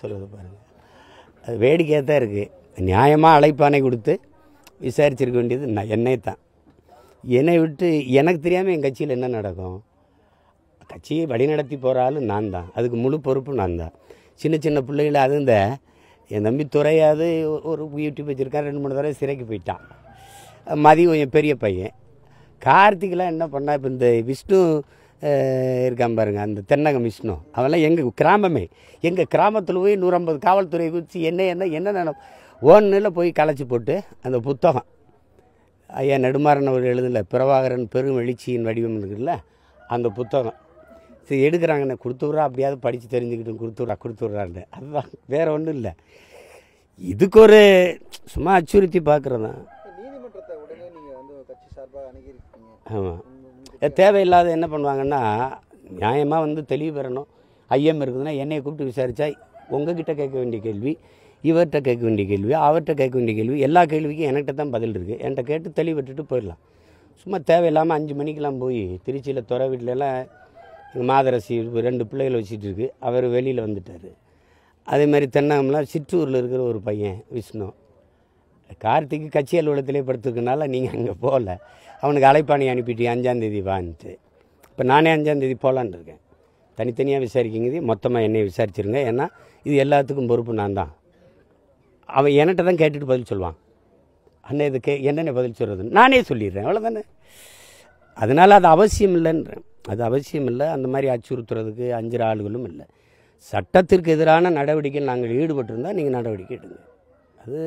சொல்லுது பாருங்கள் அது வேடிக்கையாக தான் இருக்குது நியாயமாக அழைப்பானை கொடுத்து விசாரிச்சிருக்க வேண்டியது நான் என்னை தான் என்னை விட்டு எனக்கு தெரியாமல் என் கட்சியில் என்ன நடக்கும் கட்சியை வழிநடத்தி போகிற நான் தான் அதுக்கு முழு பொறுப்பும் நான் தான் சின்ன சின்ன பிள்ளைகள் அது இந்த என் தம்பி துறையாவது ஒரு யூடியூப் வச்சுருக்கான் ரெண்டு மூணு தடவை சிறைக்கு போயிட்டான் மதியம் என் பெரிய பையன் கார்த்திகெலாம் என்ன பண்ணால் இப்போ இந்த விஷ்ணு இருக்கான் பாருங்கள் அந்த தென்னகம் விஷ்ணு அவெல்லாம் எங்கள் கிராமமே எங்கள் கிராமத்தில் போய் நூறம்பது காவல்துறை குறித்து என்ன என்ன என்ன நினைப்பு போய் களைச்சி போட்டு அந்த புத்தகம் ஐயா நெடுமாறன் அவர் எழுதல பிரபாகரன் பெரும் எழுச்சியின் வடிவம் இருக்குல்ல அந்த புத்தகம் சரி எடுக்கிறாங்கண்ணே கொடுத்துட்றா அப்படியாவது படித்து தெரிஞ்சுக்கிட்டு கொடுத்துட்றா கொடுத்துட்றான்னு அதுதான் வேறு ஒன்றும் இல்லை இதுக்கு ஒரு சும்மா அச்சுறுத்தி பார்க்குறது தான் ஆமாம் தேவையில்லாத என்ன பண்ணுவாங்கன்னா நியாயமாக வந்து தெளிவு பெறணும் ஐயம் இருக்குதுன்னா என்னை கூப்பிட்டு விசாரித்தா உங்ககிட்ட கேட்க வேண்டிய கேள்வி இவர்கிட்ட கேட்க வேண்டிய கேள்வி அவர்கிட்ட கேட்க வேண்டிய கேள்வி எல்லா கேள்விக்கும் என்கிட்ட தான் பதில் இருக்குது என்கிட்ட கேட்டு தெளிவட்டுட்டு போயிடலாம் சும்மா தேவையில்லாமல் அஞ்சு மணிக்கெலாம் போய் திருச்சியில் துறை வீட்டிலலாம் எங்கள் மாதரசி ரெண்டு பிள்ளைகள் வச்சுட்டு இருக்கு அவர் வெளியில் வந்துட்டார் அதேமாதிரி தென்னகம்லாம் சிற்றூரில் இருக்கிற ஒரு பையன் விஷ்ணு கார்த்திக்கு கட்சி அலுவலகத்திலே படுத்துக்கனால நீங்கள் அங்கே போகல அவனுக்கு அலைப்பாணி அனுப்பிட்டு அஞ்சாந்தேதி வான்ட்டு இப்போ நானே அஞ்சாந்தேதி போகலான் இருக்கேன் தனித்தனியாக விசாரிக்கிங்க மொத்தமாக என்னை விசாரிச்சிருங்க ஏன்னா இது எல்லாத்துக்கும் பொறுப்பு நான் தான் அவன் என்கிட்ட தான் கேட்டுட்டு பதில் சொல்லுவான் அண்ணன் இது கே என்னென்ன பதில் சொல்கிறது நானே சொல்லிடுறேன் அவ்வளோதானே அதனால் அது அவசியம் இல்லைன்றேன் அது அவசியம் இல்லை அந்த மாதிரி அச்சுறுத்துறதுக்கு அஞ்சுற ஆளுகளும் இல்லை சட்டத்திற்கு எதிரான நடவடிக்கை நாங்கள் ஈடுபட்டிருந்தால் நீங்கள் நடவடிக்கை எடுங்க அது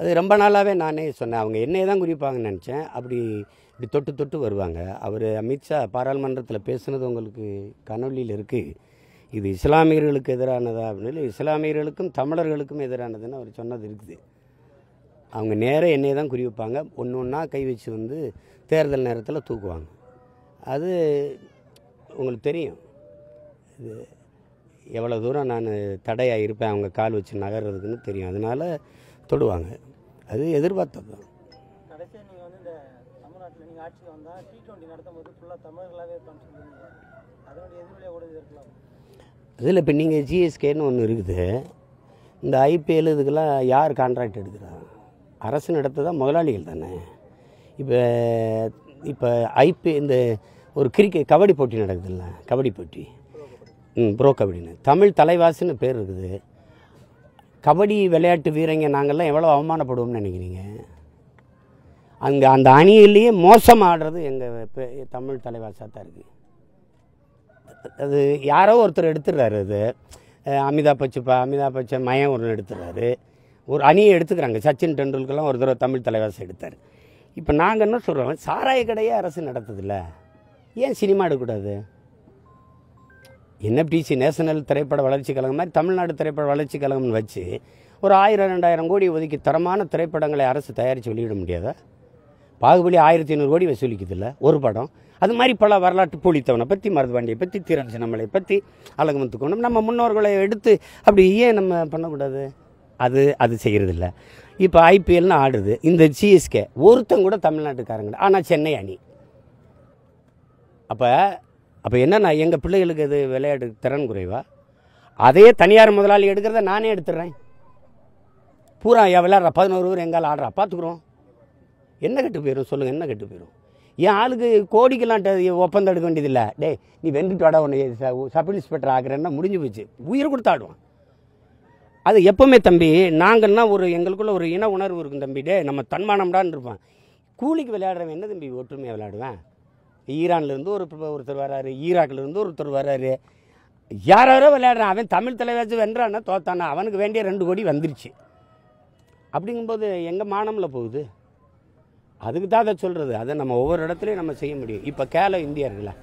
அது ரொம்ப நாளாகவே நானே சொன்னேன் அவங்க என்னை தான் குறிப்பாங்கன்னு நினச்சேன் அப்படி இப்படி தொட்டு தொட்டு வருவாங்க அவர் அமித்ஷா பாராளுமன்றத்தில் பேசுனது உங்களுக்கு கனவழியில் இருக்குது இது இஸ்லாமியர்களுக்கு எதிரானதா அப்படின்னு இஸ்லாமியர்களுக்கும் தமிழர்களுக்கும் எதிரானதுன்னு அவர் சொன்னது இருக்குது அவங்க நேராக என்னையை தான் குறிவிப்பாங்க ஒன்று ஒன்றா கை வச்சு வந்து தேர்தல் நேரத்தில் தூக்குவாங்க அது உங்களுக்கு தெரியும் இது எவ்வளோ தூரம் நான் தடையாக இருப்பேன் அவங்க கால் வச்சு நகர்றதுக்குன்னு தெரியும் அதனால் தொடுவாங்க அது எதிர்பார்த்தது தான் அதில் இப்போ நீங்கள் ஜிஎஸ்கேன்னு ஒன்று இருக்குது இந்த ஐபிஎல் இதுக்கெல்லாம் யார் கான்ட்ராக்ட் எடுக்கிறாங்க அரசு நடத்த தான் முதலாளிகள் தானே இப்போ இப்போ ஐபிஎல் இந்த ஒரு கிரிக்கெட் கபடி போட்டி நடக்குதுல்ல கபடி போட்டி ம் ப்ரோ கபடின்னு தமிழ் தலைவாசின்னு பேர் இருக்குது கபடி விளையாட்டு வீரங்க நாங்கள்லாம் எவ்வளோ அவமானப்படுவோம்னு நினைக்கிறீங்க அங்கே அந்த அணியிலேயே மோசம் ஆடுறது எங்கள் தமிழ் தலைவாசாக தான் இருக்குது அது யாரோ ஒருத்தர் எடுத்துடுறாரு அது அமிதாப் பச்சப்பா அமிதாப் பச்சன் மயம் ஒரு எடுத்துடுறாரு ஒரு அணியை எடுத்துக்கிறாங்க சச்சின் டெண்டுல்கர்லாம் ஒரு தடவை தமிழ் தலைவாசம் எடுத்தார் இப்போ நாங்கள் என்ன சொல்கிறோம் சாராய கடையே அரசு நடத்துதில்ல ஏன் சினிமா எடுக்கக்கூடாது என்எஃப்டிசி நேஷனல் திரைப்பட வளர்ச்சி கழகம் மாதிரி தமிழ்நாடு திரைப்பட வளர்ச்சி கழகம்னு வச்சு ஒரு ஆயிரம் ரெண்டாயிரம் கோடி ஒதுக்கி தரமான திரைப்படங்களை அரசு தயாரித்து வெளியிட முடியாதா பாகுபலி ஆயிரத்தி ஐநூறு கோடி இல்லை ஒரு படம் அது மாதிரி பல வரலாற்று பூலித்தவனை பற்றி மருதுபாண்டியை பற்றி தீரன் சின்னமலை பற்றி அழகுமத்து நம்ம முன்னோர்களை எடுத்து அப்படி ஏன் நம்ம பண்ணக்கூடாது அது அது செய்கிறது இல்லை இப்போ ஐபிஎல்னு ஆடுது இந்த சிஎஸ்கே ஒருத்தங்கூட தமிழ்நாட்டுக்காரங்க ஆனால் சென்னை அணி அப்போ அப்போ என்னென்னா எங்கள் பிள்ளைகளுக்கு இது விளையாட்டு திறன் குறைவா அதையே தனியார் முதலாளி எடுக்கிறத நானே எடுத்துடுறேன் பூரா என் விளையாடுற பதினோரு ஊர் எங்கால் ஆடுறா பார்த்துக்குறோம் என்ன கெட்டு போயிடும் சொல்லுங்கள் என்ன கெட்டு போயிடும் என் ஆளுக்கு கோடிக்கெல்லாம் ஒப்பந்தம் எடுக்க வேண்டியதில்லை டே நீ வென்றுட்டு ஆட உன்னை சப் இன்ஸ்பெக்டர் முடிஞ்சு போச்சு உயிர் ஆடுவான் அது எப்போவுமே தம்பி நாங்கள்னா ஒரு எங்களுக்குள்ள ஒரு இன உணர்வு இருக்கும் தம்பி டே நம்ம தன்மானம்டான்னு இருப்பான் கூலிக்கு விளையாடுறவன் என்ன தம்பி ஒற்றுமையாக விளையாடுவேன் ஈரான்லேருந்து ஒரு ஒருத்தர் வராரு ஈராக்லேருந்து ஒருத்தர் வராரு யாரோ விளையாடுறான் அவன் தமிழ் தலைவாச்சும் வென்றானா தோத்தானா அவனுக்கு வேண்டிய ரெண்டு கோடி வந்துருச்சு அப்படிங்கும்போது எங்கள் மானமில் போகுது அதுக்கு தான் அதை சொல்கிறது அதை நம்ம ஒவ்வொரு இடத்துலையும் நம்ம செய்ய முடியும் இப்போ கேலோ இந்தியா இருக்குல்ல